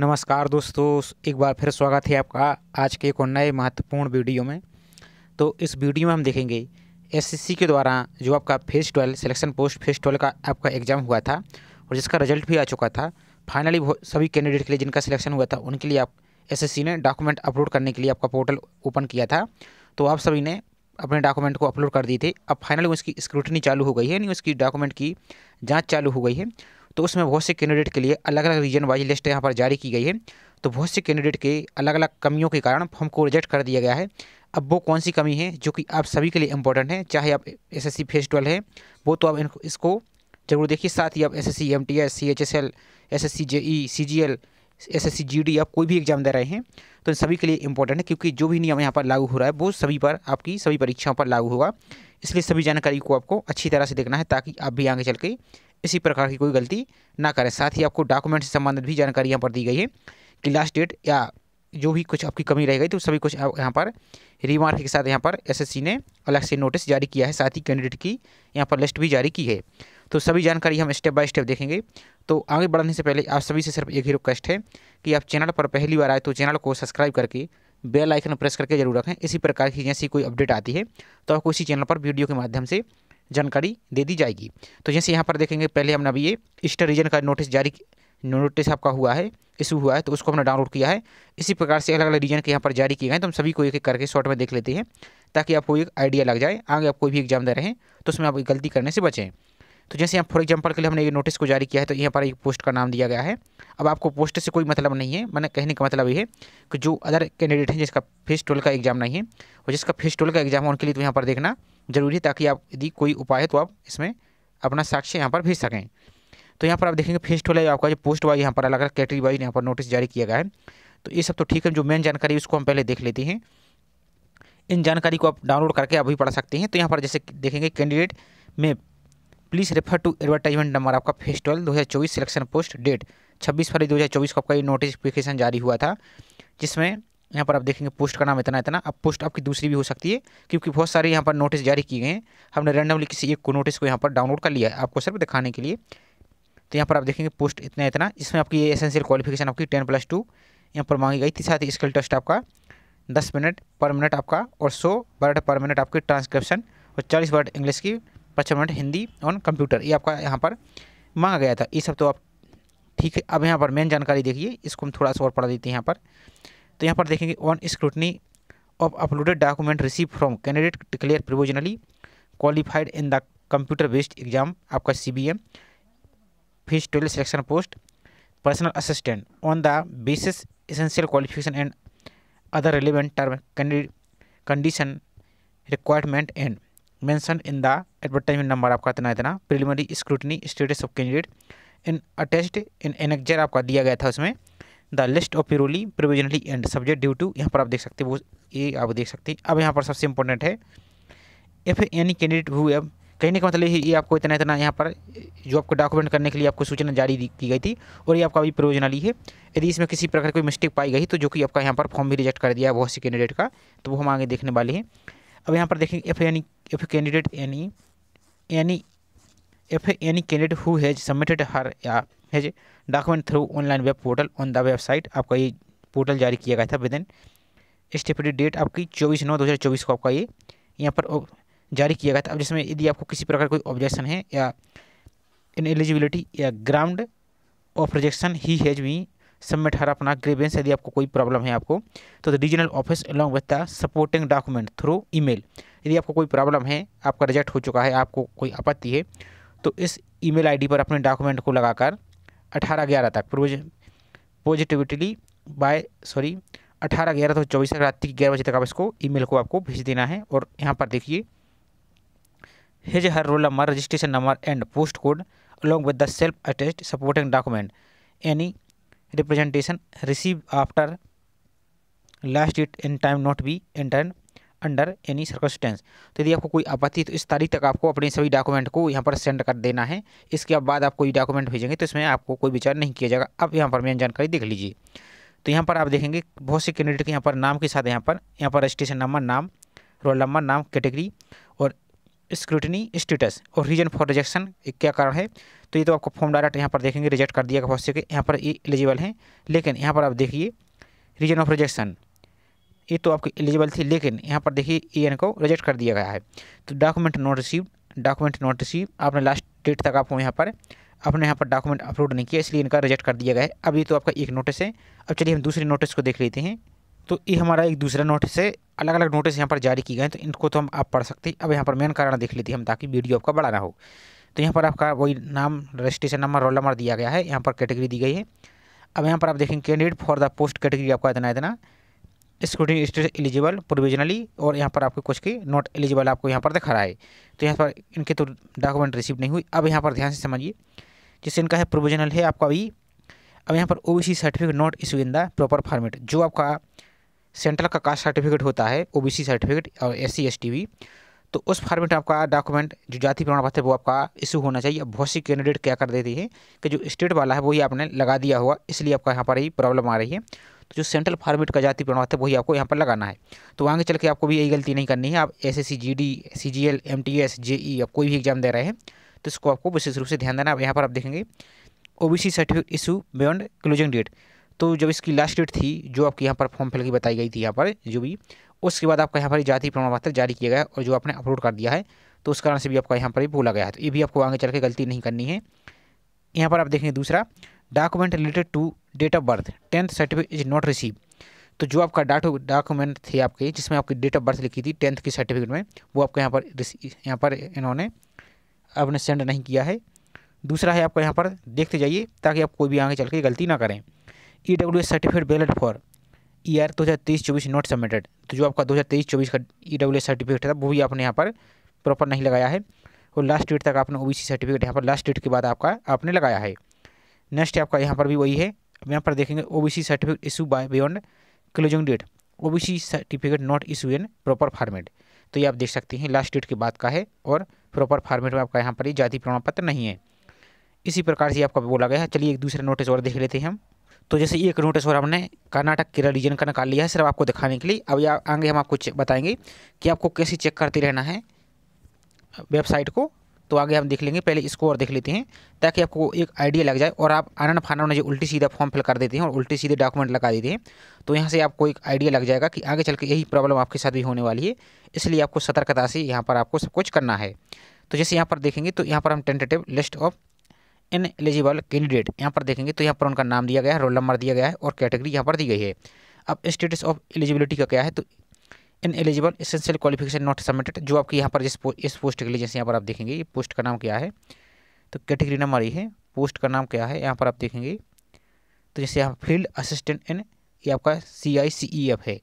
नमस्कार दोस्तों एक बार फिर स्वागत है आपका आज के एक और नए महत्वपूर्ण वीडियो में तो इस वीडियो में हम देखेंगे एसएससी के द्वारा जो आपका phase twelve selection post phase twelve का आपका एग्ज़ाम हुआ था और जिसका रिजल्ट भी आ चुका था फाइनली सभी कैंडिडेट के लिए जिनका सिलेक्शन हुआ था उनके लिए आप एस ने डॉक्यूमेंट अपलोड करने के लिए आपका पोर्टल ओपन किया था तो आप सभी ने अपने डॉक्यूमेंट को अपलोड कर दिए थे अब फाइनली उसकी स्क्रूटनी चालू हो गई है यानी उसकी डॉक्यूमेंट की जाँच चालू हो गई है तो उसमें बहुत से कैंडिडेट के लिए अलग अलग रीजन वाइज लिस्ट यहाँ पर जारी की गई है तो बहुत से कैंडिडेट के अलग अलग कमियों के कारण फॉर्म को रिजेक्ट कर दिया गया है अब वो कौन सी कमी है जो कि आप सभी के लिए इंपॉर्टेंट है चाहे आप S S C phase twelve है वो तो आप इसको जरूर देखिए साथ ही आप S S C M T S C H S L S S C J E C G L S S C G D आप कोई भी एग्जाम दे रहे हैं तो इन सभी के लिए इंपॉर्टेंट है क्योंकि जो भी नियम यहाँ पर लागू हो रहा है वो सभी पर आपकी सभी परीक्षाओं पर लागू होगा इसलिए सभी जानकारी को आपको अच्छी तरह से देखना है ताकि आप भी आगे चल के इसी प्रकार की कोई गलती ना करें साथ ही आपको डॉक्यूमेंट से संबंधित भी जानकारी यहाँ पर दी गई है कि लास्ट डेट या जो भी कुछ आपकी कमी रह गई तो सभी कुछ यहाँ पर रिमार्क के साथ यहाँ पर एसएससी ने अलग से नोटिस जारी किया है साथ ही कैंडिडेट की यहाँ पर लिस्ट भी जारी की है तो सभी जानकारी हम स्टेप बाय स्टेप देखेंगे तो आगे बढ़ने से पहले आप सभी से सिर्फ एक ही रिक्वेस्ट है कि आप चैनल पर पहली बार आए तो चैनल को सब्सक्राइब करके बेल आइकन प्रेस करके जरूर रखें इसी प्रकार की जैसी कोई अपडेट आती है तो आपको इसी चैनल पर वीडियो के माध्यम से जानकारी दे दी जाएगी तो जैसे यहाँ पर देखेंगे पहले हमने अभी ये ईस्टर रीजन का नोटिस जारी नोटिस आपका हुआ है इशू हुआ है तो उसको हमने डाउनलोड किया है इसी प्रकार से अलग अलग रीजन के यहाँ पर जारी किए गए तो हम सभी को एक एक करके शॉर्ट में देख लेते हैं ताकि आपको एक आइडिया लग जाए आगे आप कोई भी एग्जाम दे रहे हैं तो उसमें आप गलती करने से बचें तो जैसे यहाँ फॉर एग्जाम्पल के लिए हमने ये नोटिस को जारी किया है तो यहाँ पर एक पोस्ट का नाम दिया गया है अब आपको पोस्ट से कोई मतलब नहीं है मैंने कहने का मतलब ये है कि जो अदर कैंडिडेट हैं जिसका फेस ट्वेल्व का एग्जाम नहीं है और जिसका फेस ट्वेल्व का एग्जाम है उनके लिए तो यहाँ पर देखना ज़रूरी है ताकि आप यदि कोई उपाय है तो आप इसमें अपना साक्ष्य यहाँ पर भेज सकें तो यहाँ पर आप देखेंगे फेस्ट वाला आपका जो पोस्ट वाइज यहाँ पर अलग अलग कैटरी वाइज यहाँ पर नोटिस जारी किया गया है तो ये सब तो ठीक है जो मेन जानकारी उसको हम पहले देख लेते हैं इन जानकारी को आप डाउनलोड करके अभी पढ़ सकते हैं तो यहाँ पर जैसे देखेंगे कैंडिडेट में please refer to advertisement number आपका फेस्टिवल चौबीस सिलेक्शन पोस्ट डेट 26 फरवरी 2024 को आपका ये नोटिफिकेशन जारी हुआ था जिसमें यहाँ पर आप देखेंगे पोस्ट का नाम इतना इतना अब पोस्ट आपकी दूसरी भी हो सकती है क्योंकि बहुत सारे यहाँ पर नोटिस जारी किए गए हैं हमने रैंडमली किसी एक को नोटिस को यहाँ पर डाउनलोड कर लिया है आपको सिर्फ दिखाने के लिए तो यहाँ पर आप देखेंगे पोस्ट इतना इतना इसमें आपकी एसेंशियल क्वालिफिकेशन आपकी टेन प्लस टू यहाँ पर मांगी गई थी साथ ही स्किल टेस्ट आपका दस मिनट पर मिनट आपका और सौ वर्ड पर मिनट आपकी ट्रांसक्रिप्शन और चालीस वर्ड इंग्लिश की पचपन मिनट हिंदी ऑन कंप्यूटर ये आपका यहाँ पर मांगा गया था ये सब तो आप ठीक है अब यहाँ पर मेन जानकारी देखिए इसको हम थोड़ा सा और पढ़ा देते हैं यहाँ पर तो यहाँ पर देखेंगे on scrutiny of uploaded document receive from candidate declare provisionally qualified in the computer based exam आपका C B M phase selection post personal assistant on the basis essential qualification and other relevant term condition requirement and mention in the advertisement number आपका इतना इतना preliminary scrutiny status of candidate in attest in annexure आपका दिया गया था उसमें the list of पिरोली provisionally and subject due to यहाँ पर आप देख सकते वो ये आप देख सकते हैं अब यहाँ पर सबसे इंपॉर्टेंट है इफ़ एनी कैंडिडेट हु अब ना का मतलब ये आपको इतना इतना यहाँ पर जो आपको डॉक्यूमेंट करने के लिए आपको सूचना जारी की गई थी और ये आपका अभी प्रोविजनली है यदि इसमें किसी प्रकार की कोई मिस्टेक पाई गई तो जो कि आपका यहाँ पर फॉर्म भी रिजेक्ट कर दिया है बहुत से कैंडिडेट का तो वो हम आगे देखने वाले हैं अब यहाँ पर देखेंगे if any if candidate any any if any candidate who has submitted her या जी document through online web portal on the website आपका ये पोर्टल जारी किया गया था विद इन स्टेपडी डेट आपकी चौबीस नौ दो हज़ार चौबीस को आपका ये यहाँ पर जारी किया गया था अब जिसमें यदि आपको किसी प्रकार कोई ऑब्जेक्शन है या इन एलिजिबिलिटी या ground of rejection he has may submit her अपना ग्रेवेंस यदि आपको कोई प्रॉब्लम है आपको तो the regional office along with the supporting document through email यदि आपको कोई प्रॉब्लम है आपका रिजेक्ट हो चुका है आपको कोई आपत्ति है तो इस ईमेल आईडी पर अपने डॉक्यूमेंट को लगाकर अठारह ग्यारह तक पॉजिटिविटली बाय सॉरी अठारह ग्यारह तो चौबीस तक रात्रि के ग्यारह बजे तक आप इसको ईमेल को आपको भेज देना है और यहाँ पर देखिए his her roll number registration number and post code along with the self attach supporting document any representation receive after last date in time not be entertain under any circumstance तो यदि आपको कोई आपत्ति तो इस तारीख तक आपको अपने सभी डॉक्यूमेंट को यहाँ पर सेंड कर देना है इसके बाद आप कोई डॉक्यूमेंट भेजेंगे तो इसमें आपको कोई विचार नहीं किया जाएगा अब यहाँ पर मेन जानकारी देख लीजिए तो यहाँ पर आप देखेंगे बहुत से कैंडिडेट के यहाँ पर नाम के साथ यहाँ पर यहाँ पर रजिस्ट्रेशन नंबर नाम रोल नंबर नाम कैटेगरी और स्क्रूटनी स्टेटस और रीजन फॉर रिजेक्शन क्या कारण है तो ये तो आपको फॉर्म डायरेक्ट यहाँ पर देखेंगे रिजेक्ट कर दिया बहुत से यहाँ पर एलिजिबल हैं लेकिन यहाँ पर आप देखिए रीजन ऑफ रिजेक्शन ये तो आपकी एलिजिबल थी लेकिन यहाँ पर देखिए ई को रिजेक्ट कर दिया गया है तो document not receive document not receive आपने लास्ट डेट तक आपको यहाँ पर आपने यहाँ पर डॉक्यूमेंट अपलोड नहीं किया इसलिए इनका रिजेक्ट कर दिया गया है अभी तो आपका एक नोटिस है अब चलिए हम दूसरे नोटिस को देख लेते हैं तो ये हमारा एक दूसरा नोटिस है अलग अलग नोटिस यहाँ पर जारी किए गए हैं तो इनको तो हम आप पढ़ सकते हैं अब यहाँ पर मेन कारण देख लेते हैं हम ताकि वीडियो आपका बड़ा ना हो तो यहाँ पर आपका वही नाम रजिस्ट्रेशन नंबर रोल नंबर दिया गया है यहाँ पर कैटेगरी दी गई है अब यहाँ पर आप देखेंगे candidate for the post category आपका इतना इतना स्क्रूटिंग स्टेट एलिजिबल प्रोविजनली और यहाँ पर आपको कुछ की नॉट एलिजिबल आपको यहाँ पर दिखा रहा है तो यहाँ पर इनके तो डॉक्यूमेंट रिसीव नहीं हुई अब यहाँ पर ध्यान से समझिए जैसे इनका है प्रोविजनल है आपका अभी अब यहाँ पर O certificate not issue in the proper format जो आपका सेंट्रल का कास्ट सर्टिफिकेट होता है ओ सर्टिफिकेट और एस सी वी तो उस फॉर्मेट आपका डॉक्यूमेंट जो जाति प्रमाण पत्र है वो आपका इशू होना चाहिए बहुत सी कैंडिडेट क्या कर देती है कि जो स्टेट वाला है वही आपने लगा दिया हुआ इसलिए आपका यहाँ पर ही प्रॉब्लम आ रही है जो सेंट्रल फॉर्मेट का जाति प्रमाण पत्र वही आपको यहाँ पर लगाना है तो आगे चल के आपको भी यही गलती नहीं करनी है आप S S C G D C G L M T S J E आप कोई भी एग्जाम दे रहे हैं तो इसको आपको विशेष रूप से ध्यान देना अब यहाँ पर आप देखेंगे O B C certificate issue beyond closing date तो जब इसकी लास्ट डेट थी जो आपकी यहाँ पर फॉर्म फिल की बताई गई थी यहाँ पर जो भी उसके बाद आपका यहाँ पर जाति प्रमाण पत्र जारी किया गया और जो आपने अपलोड कर दिया है तो उस कारण से भी आपका यहाँ पर भी बोला गया है तो ये भी आपको आगे चल के गलती नहीं करनी है यहाँ पर आप देखेंगे दूसरा document related to date of birth tenth certificate is not receive तो जो आपका डॉक्यूमेंट थे आपके जिसमें आपकी डेट ऑफ बर्थ लिखी थी टेंथ की सर्टिफिकेट में वो आपको यहाँ पर यहाँ पर इन्होंने आपने सेंड नहीं किया है दूसरा है आपको यहाँ पर देखते जाइए ताकि आप कोई भी आगे चल के गलती ना करें E W S certificate valid for year दो हज़ार तेईस चौबीस नॉट सबमिटेड तो जो आपका दो हज़ार तेईस चौबीस का ई डब्ल्यू एस सर्टिफिकेट था वो भी आपने यहाँ पर प्रॉपर नहीं लगाया है और लास्ट डेट तक आपने ओ बी सी सर्टिफिकेट यहाँ पर लास्ट डेट के बाद आपका आपने लगाया है नेक्स्ट आपका यहाँ पर भी वही है अब यहाँ पर देखेंगे O B C certificate issue by beyond closing date O B C certificate not issue in proper format तो ये आप देख सकते हैं लास्ट डेट की बात का है और प्रॉपर फार्मेट में आपका यहाँ पर ये जाति प्रमाण पत्र नहीं है इसी प्रकार से आपका बोला गया है चलिए एक दूसरा नोटिस और देख लेते हैं हम तो जैसे एक नोटिस और हमने कर्नाटक केरल रीजन का निकाल लिया है सिर्फ आपको दिखाने के लिए अब ये आगे हम आपको बताएंगे कि आपको कैसे चेक करते रहना है वेबसाइट को तो आगे हम देख लेंगे पहले इसको और देख लेते हैं ताकि आपको एक आइडिया लग जाए और आप आनंद फाना उन्हें जो उल्टी सीधा फॉर्म फिल कर देते हैं और उल्टी सीधे डॉक्यूमेंट लगा देते हैं तो यहाँ से आपको एक आइडिया लग जाएगा कि आगे चल के यही प्रॉब्लम आपके साथ भी होने वाली है इसलिए आपको सतर्कता से यहाँ पर आपको सब कुछ करना है तो जैसे यहाँ पर देखेंगे तो यहाँ पर हम tentative list of ineligible candidate यहाँ पर देखेंगे तो यहाँ पर उनका नाम दिया गया है रोल नंबर दिया गया है और कैटेगरी यहाँ पर दी गई है अब स्टेटस ऑफ एलिजिबिलिटी का क्या है तो ineligible essential qualification not submitted जो आपकी यहाँ पर जिस पो, इस पोस्ट के लिए जैसे यहाँ पर आप देखेंगे ये पोस्ट का नाम क्या है तो कैटेगरी नंबर ये है पोस्ट का नाम क्या है यहाँ पर आप देखेंगे तो जैसे यहाँ फील्ड असिस्टेंट इन ये आपका सी आई सी ई एफ है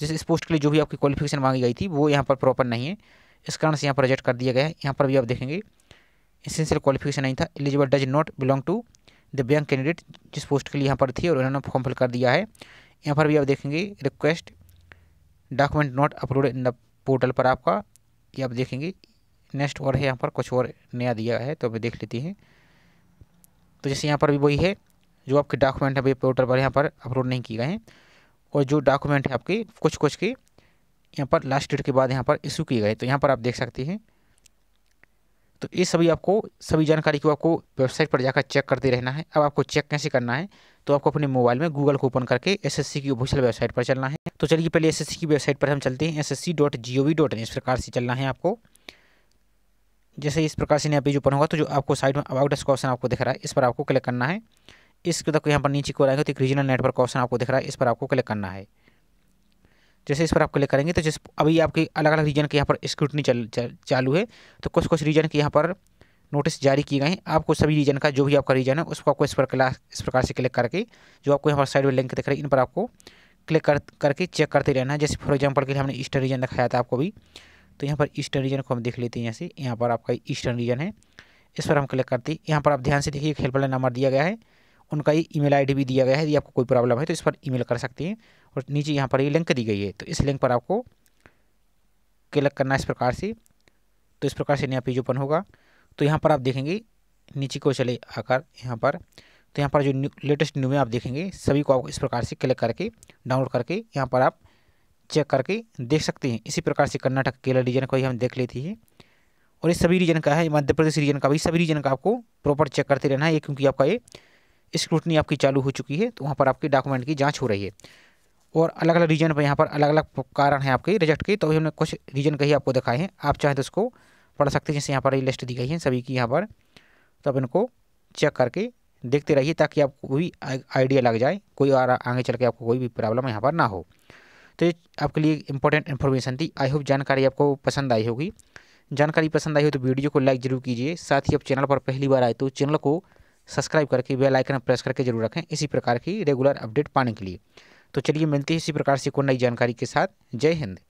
जैसे इस पोस्ट के लिए जो भी आपकी क्वालिफिकेशन मांगी गई थी वो यहाँ पर प्रॉपर नहीं है इस कारण से यहाँ पर रिजेक्ट कर दिया गया है यहाँ पर भी आप देखेंगे एसेंशियल क्वालिफिकेशन नहीं था eligible does not belong to the bank candidate जिस पोस्ट के लिए यहाँ पर थी और उन्होंने फॉर्म फिल कर दिया है यहाँ पर भी आप देखेंगे request document not upload in the portal पर आपका ये आप देखेंगे नेक्स्ट और है यहाँ पर कुछ और नया दिया है तो अभी देख लेती हैं तो जैसे यहाँ पर भी वही है जो आपके डॉक्यूमेंट है पोर्टल पर यहाँ पर अपलोड नहीं किए गए हैं और जो डॉक्यूमेंट है आपके कुछ कुछ के यहाँ पर लास्ट डेट के बाद यहाँ पर इशू किए गए तो यहाँ पर आप देख सकते हैं तो ये सभी आपको सभी जानकारी को आपको वेबसाइट पर जाकर चेक करते रहना है अब आपको चेक कैसे करना है तो आपको अपने मोबाइल में गूगल को ओपन करके एसएससी की ऑफिशियल वेबसाइट पर चलना है तो चलिए पहले एसएससी की वेबसाइट पर हम चलते हैं एस एस इस प्रकार से चलना है आपको जैसे इस प्रकार से नया पेज ओपन होगा तो जो आपको साइड में अबाउट डेस्क ऑप्शन आपको दिख रहा है इस पर आपको क्लिक करना है इसके तक यहाँ पर नीचे को आएगा तो एक रीजनल नेटवर्क ऑप्शन आपको दिख रहा है इस पर आपको क्लिक करना है जैसे इस पर आप क्लिक करेंगे तो जिस अभी आपके अलग अलग रीजन के यहाँ पर स्क्रूटनी चल, चल, चालू है तो कुछ कुछ रीजन के यहाँ पर नोटिस जारी किए गए हैं आपको सभी रीजन का जो भी आपका रीजन है उसको आपको इस पर क्लास इस प्रकार से क्लिक करके जो आपको यहाँ पर साइड में लिंक दिख रही है इन पर आपको क्लिक कर करके चेक करते रहना है जैसे फॉर एग्जाम्पल के लिए हमने ईस्टर्न रीजन दिखाया था आपको भी तो यहाँ पर ईस्टर्न रीजन को हम देख लेते हैं यहाँ से यहाँ पर आपका ईस्टर्न रीजन है इस पर हम क्लिक करते हैं यहाँ पर आप ध्यान से देखिए एक हेल्पलाइन नंबर दिया गया है उनका ये ईमेल आईडी भी दिया गया है यदि आपको कोई प्रॉब्लम है तो इस पर ईमेल कर सकते हैं और नीचे यहाँ पर ये लिंक दी गई है तो इस लिंक पर आपको क्लिक करना है इस प्रकार से तो इस प्रकार से नया पेज ओपन होगा तो यहाँ पर आप देखेंगे नीचे को चले आकर यहाँ पर तो यहाँ पर जो लेटेस्ट न्यू में आप देखेंगे सभी को आप इस प्रकार से क्लिक करके डाउनलोड करके यहाँ पर आप चेक करके देख सकते हैं इसी प्रकार से कर्नाटक केरल रीजन को ही हम देख लेती है और ये सभी रीजन का है मध्य प्रदेश रीजन का भी सभी रीजन का आपको प्रॉपर चेक करते रहना है क्योंकि आपका ये स्क्रूटनी आपकी चालू हो चुकी है तो वहाँ पर आपके डॉक्यूमेंट की जाँच हो रही है और अलग अलग रीजन पर यहाँ पर अलग अलग कारण है आपके रिजेक्ट के तो अभी हमने कुछ रीजन का ही आपको दिखाए हैं आप चाहें तो उसको पढ़ सकते हैं जैसे यहाँ पर ये लिस्ट दी गई है सभी की यहाँ पर तो आप इनको चेक करके देखते रहिए ताकि आपको भी आइडिया लग जाए कोई और आगे चल के आपको कोई भी प्रॉब्लम यहाँ पर ना हो तो ये आपके लिए इंपॉर्टेंट इन्फॉर्मेशन थी आई होप जानकारी आपको पसंद आई होगी जानकारी पसंद आई हो तो वीडियो को लाइक जरूर कीजिए साथ ही आप चैनल पर पहली बार आए तो चैनल को सब्सक्राइब करके बेल आइकन प्रेस करके जरूर रखें इसी प्रकार की रेगुलर अपडेट पाने के लिए तो चलिए मिलते हैं इसी प्रकार से कोई नई जानकारी के साथ जय हिंद